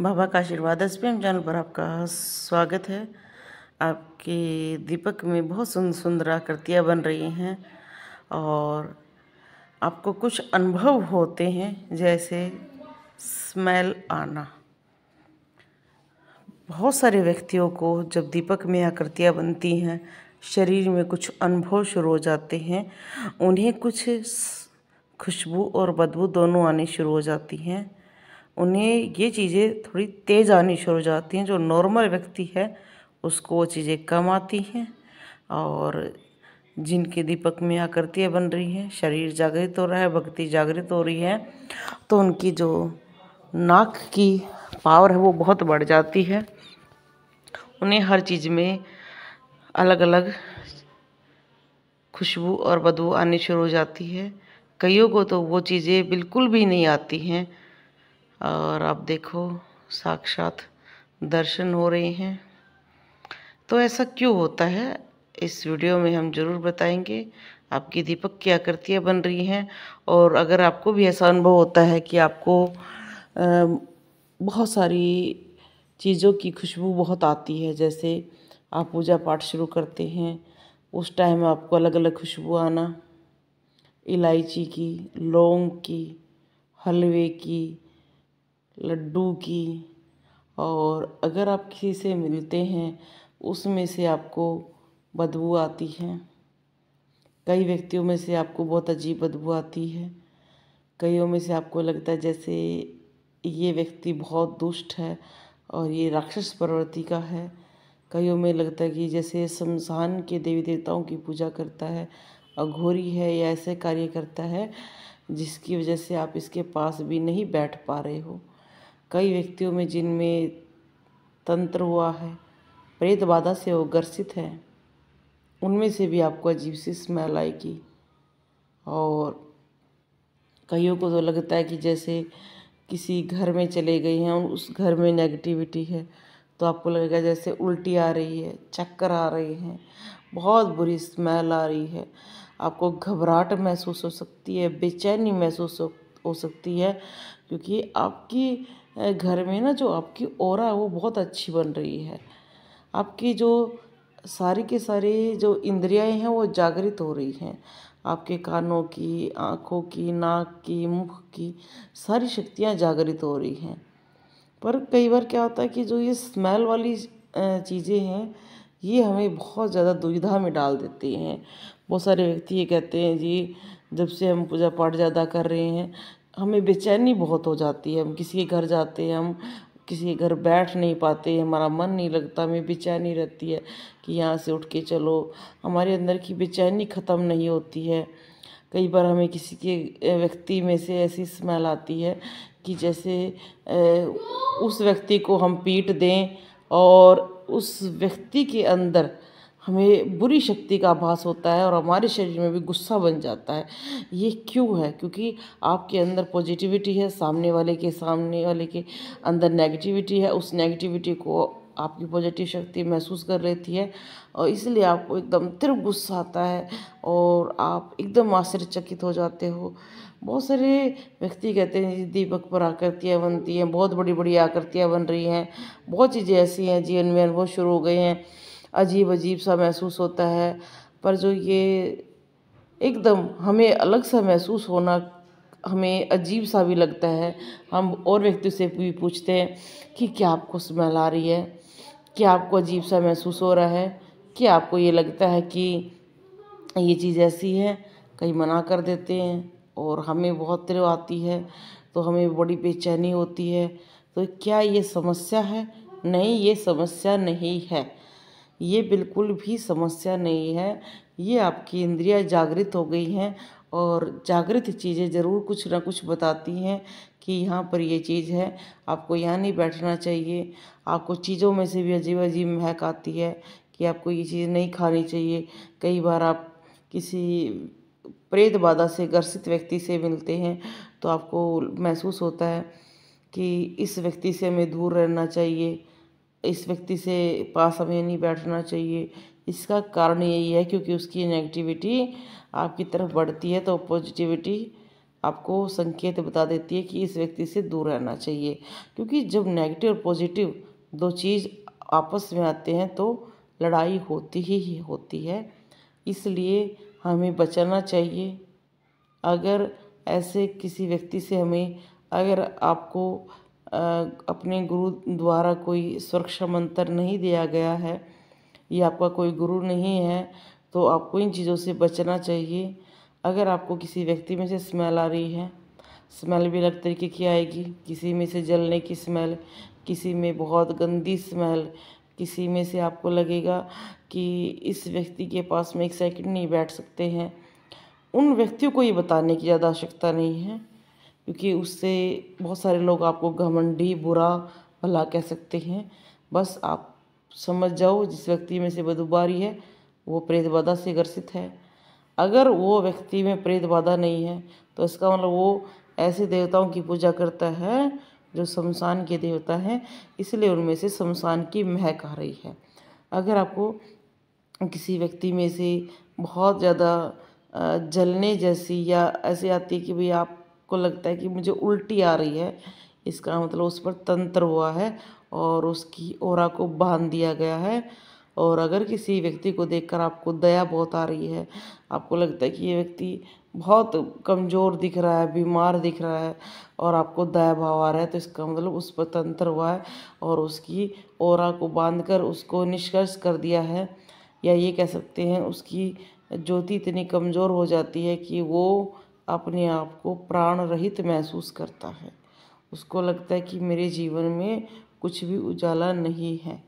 बाबा का आशीर्वाद S P channel पर आपका स्वागत है आपके दीपक में बहुत सुंदर सुंदर आकृतियाँ बन रही हैं और आपको कुछ अनुभव होते हैं जैसे स्मेल आना बहुत सारे व्यक्तियों को जब दीपक में आकृतियाँ बनती हैं शरीर में कुछ अनुभव शुरू हो जाते हैं उन्हें कुछ खुशबू और बदबू दोनों आनी शुरू हो जाती हैं उन्हें ये चीज़ें थोड़ी तेज़ आनी शुरू हो जाती हैं जो नॉर्मल व्यक्ति है उसको वो चीज़ें कम आती हैं और जिनके दीपक में आकृतियाँ बन रही हैं शरीर जागृत हो रहा है भक्ति जागृत हो रही है तो उनकी जो नाक की पावर है वो बहुत बढ़ जाती है उन्हें हर चीज़ में अलग अलग खुशबू और बदबू आनी शुरू हो जाती है कईयों को तो वो चीज़ें बिल्कुल भी नहीं आती हैं और आप देखो साक्षात दर्शन हो रहे हैं तो ऐसा क्यों होता है इस वीडियो में हम ज़रूर बताएंगे आपकी दीपक की आकृतियाँ बन रही हैं और अगर आपको भी ऐसा अनुभव होता है कि आपको बहुत सारी चीज़ों की खुशबू बहुत आती है जैसे आप पूजा पाठ शुरू करते हैं उस टाइम आपको अलग अलग खुशबू आना इलायची की लौंग की हलवे की लड्डू की और अगर आप किसी से मिलते हैं उसमें से आपको बदबू आती है कई व्यक्तियों में से आपको बहुत अजीब बदबू आती है कईयों में से आपको लगता है जैसे ये व्यक्ति बहुत दुष्ट है और ये राक्षस प्रवृत्ति का है कईयों में लगता है कि जैसे शमशान के देवी देवताओं की पूजा करता है अघोरी है या ऐसे कार्य करता है जिसकी वजह से आप इसके पास भी नहीं बैठ पा रहे हो कई व्यक्तियों में जिनमें तंत्र हुआ है प्रेत बाधा से वो ग्रसित हैं उनमें से भी आपको अजीब सी स्मेल आएगी और कईयों को तो लगता है कि जैसे किसी घर में चले गए हैं उस घर में नेगेटिविटी है तो आपको लगेगा जैसे उल्टी आ रही है चक्कर आ रही हैं बहुत बुरी स्मेल आ रही है आपको घबराहट महसूस हो सकती है बेचैनी महसूस हो सकती है क्योंकि आपकी घर में ना जो आपकी और है वो बहुत अच्छी बन रही है आपकी जो सारी की सारी जो इंद्रियाएं हैं वो जागृत हो रही हैं आपके कानों की आँखों की नाक की मुख की सारी शक्तियाँ जागृत हो रही हैं पर कई बार क्या होता है कि जो ये स्मेल वाली चीज़ें हैं ये हमें बहुत ज़्यादा दुविधा में डाल देती हैं बहुत सारे व्यक्ति ये कहते हैं जी जब से हम पूजा पाठ ज़्यादा कर रहे हैं हमें बेचैनी बहुत हो जाती है हम किसी के घर जाते हैं हम किसी के घर बैठ नहीं पाते हमारा मन नहीं लगता हमें बेचैनी रहती है कि यहाँ से उठ के चलो हमारे अंदर की बेचैनी ख़त्म नहीं होती है कई बार हमें किसी के व्यक्ति में से ऐसी स्मेल आती है कि जैसे उस व्यक्ति को हम पीट दें और उस व्यक्ति के अंदर हमें बुरी शक्ति का आभास होता है और हमारे शरीर में भी गुस्सा बन जाता है ये क्यों है क्योंकि आपके अंदर पॉजिटिविटी है सामने वाले के सामने वाले के अंदर नेगेटिविटी है उस नेगेटिविटी को आपकी पॉजिटिव शक्ति महसूस कर लेती है और इसलिए आपको एकदम तिर गुस्सा आता है और आप एकदम आश्चर्यचकित हो जाते हो बहुत सारे व्यक्ति कहते हैं जी दीपक पर आकृतियाँ बनती हैं बहुत बड़ी बड़ी आकृतियाँ बन रही हैं बहुत चीज़ें ऐसी हैं जीवन में अनुभव शुरू हो गए हैं अजीब अजीब सा महसूस होता है पर जो ये एकदम हमें अलग सा महसूस होना हमें अजीब सा भी लगता है हम और व्यक्ति से भी पूछते हैं कि क्या आपको स्मेल आ रही है क्या आपको अजीब सा महसूस हो रहा है क्या आपको ये लगता है कि ये चीज़ ऐसी है कहीं मना कर देते हैं और हमें बहुत तरह आती है तो हमें बड़ी बेचैनी होती है तो क्या ये समस्या है नहीं ये समस्या नहीं है ये बिल्कुल भी समस्या नहीं है ये आपकी इंद्रियां जागृत हो गई हैं और जागृत चीज़ें ज़रूर कुछ ना कुछ बताती हैं कि यहाँ पर ये चीज़ है आपको यहाँ नहीं बैठना चाहिए आपको चीज़ों में से भी अजीब अजीब महक आती है कि आपको ये चीज़ नहीं खानी चाहिए कई बार आप किसी प्रेत बाधा से ग्रसित व्यक्ति से मिलते हैं तो आपको महसूस होता है कि इस व्यक्ति से हमें दूर रहना चाहिए इस व्यक्ति से पास हमें नहीं बैठना चाहिए इसका कारण यही है क्योंकि उसकी नेगेटिविटी आपकी तरफ बढ़ती है तो पॉजिटिविटी आपको संकेत बता देती है कि इस व्यक्ति से दूर रहना चाहिए क्योंकि जब नेगेटिव और पॉजिटिव दो चीज़ आपस में आते हैं तो लड़ाई होती ही होती है इसलिए हमें बचाना चाहिए अगर ऐसे किसी व्यक्ति से हमें अगर आपको अपने गुरु द्वारा कोई सुरक्षा मंत्र नहीं दिया गया है या आपका कोई गुरु नहीं है तो आपको इन चीज़ों से बचना चाहिए अगर आपको किसी व्यक्ति में से स्मेल आ रही है स्मेल भी अलग तरीके की आएगी किसी में से जलने की स्मेल किसी में बहुत गंदी स्मेल किसी में से आपको लगेगा कि इस व्यक्ति के पास में एक सेकंड नहीं बैठ सकते हैं उन व्यक्तियों को ये बताने की ज़्यादा आवश्यकता नहीं है क्योंकि उससे बहुत सारे लोग आपको घमंडी बुरा भला कह सकते हैं बस आप समझ जाओ जिस व्यक्ति में से बदुबारी है वो प्रेत बाधा से ग्रसित है अगर वो व्यक्ति में प्रेत बाधा नहीं है तो इसका मतलब वो ऐसे देवताओं की पूजा करता है जो शमशान के देवता हैं इसलिए उनमें से शमशान की महक आ रही है अगर आपको किसी व्यक्ति में से बहुत ज़्यादा जलने जैसी या ऐसे आती है कि भाई आप को लगता है कि मुझे उल्टी आ रही है इसका मतलब उस पर तंत्र हुआ है और उसकी ओरा को बांध दिया गया है और अगर किसी व्यक्ति को देखकर आपको दया बहुत आ रही है आपको लगता है कि ये व्यक्ति बहुत कमज़ोर दिख रहा है बीमार दिख रहा है और आपको दया भाव आ रहा है तो इसका मतलब उस पर तंत्र हुआ है और उसकी ओरा को बांध कर उसको निष्कर्ष कर दिया है या ये कह सकते हैं उसकी ज्योति इतनी कमज़ोर हो जाती है कि वो अपने आप को प्राण रहित महसूस करता है उसको लगता है कि मेरे जीवन में कुछ भी उजाला नहीं है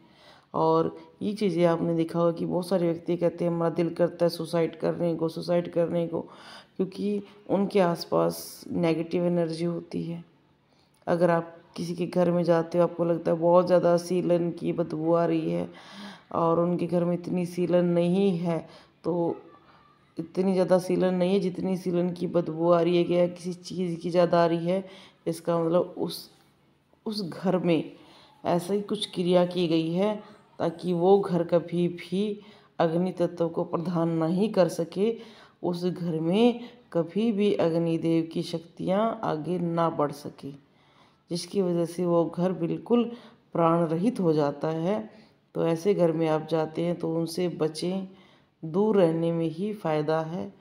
और ये चीज़ें आपने देखा होगा कि बहुत सारे व्यक्ति कहते हैं हमारा दिल करता है सुसाइड करने को सुसाइड करने को क्योंकि उनके आसपास नेगेटिव एनर्जी होती है अगर आप किसी के घर में जाते हो आपको लगता है बहुत ज़्यादा सीलन की बदबू आ रही है और उनके घर में इतनी सीलन नहीं है तो इतनी ज़्यादा सीलन नहीं है जितनी सीलन की बदबू आ रही है या किसी चीज़ की ज़्यादा आ रही है इसका मतलब उस उस घर में ऐसा ही कुछ क्रिया की गई है ताकि वो घर कभी भी अग्नि तत्व को प्रधान नहीं कर सके उस घर में कभी भी अग्निदेव की शक्तियाँ आगे ना बढ़ सके जिसकी वजह से वो घर बिल्कुल प्राण रहित हो जाता है तो ऐसे घर में आप जाते हैं तो उनसे बचें दूर रहने में ही फ़ायदा है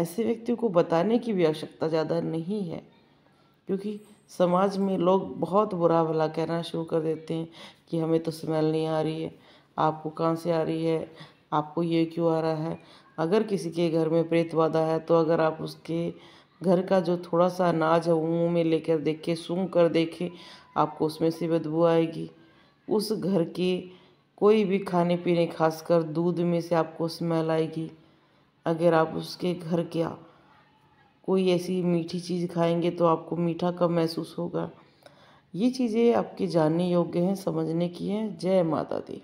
ऐसे व्यक्तियों को बताने की भी आवश्यकता ज़्यादा नहीं है क्योंकि समाज में लोग बहुत बुरा भला कहना शुरू कर देते हैं कि हमें तो स्मेल नहीं आ रही है आपको कहाँ से आ रही है आपको ये क्यों आ रहा है अगर किसी के घर में प्रेत वादा है तो अगर आप उसके घर का जो थोड़ा सा अनाज है मुँह में लेकर देखें सूंघ कर देखें आपको उसमें से बदबू आएगी उस घर के कोई भी खाने पीने खासकर दूध में से आपको स्मेल आएगी अगर आप उसके घर क्या कोई ऐसी मीठी चीज़ खाएंगे तो आपको मीठा कम महसूस होगा ये चीज़ें आपके जानने योग्य हैं समझने की हैं जय माता दी